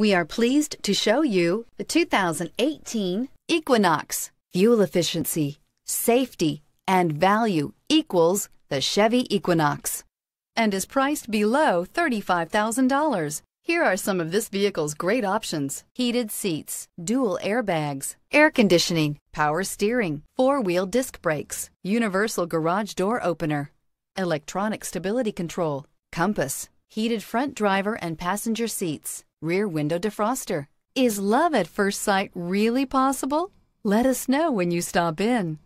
We are pleased to show you the 2018 Equinox. Fuel efficiency, safety, and value equals the Chevy Equinox and is priced below $35,000. Here are some of this vehicle's great options. Heated seats, dual airbags, air conditioning, power steering, four-wheel disc brakes, universal garage door opener, electronic stability control, compass, heated front driver and passenger seats, rear window defroster. Is love at first sight really possible? Let us know when you stop in.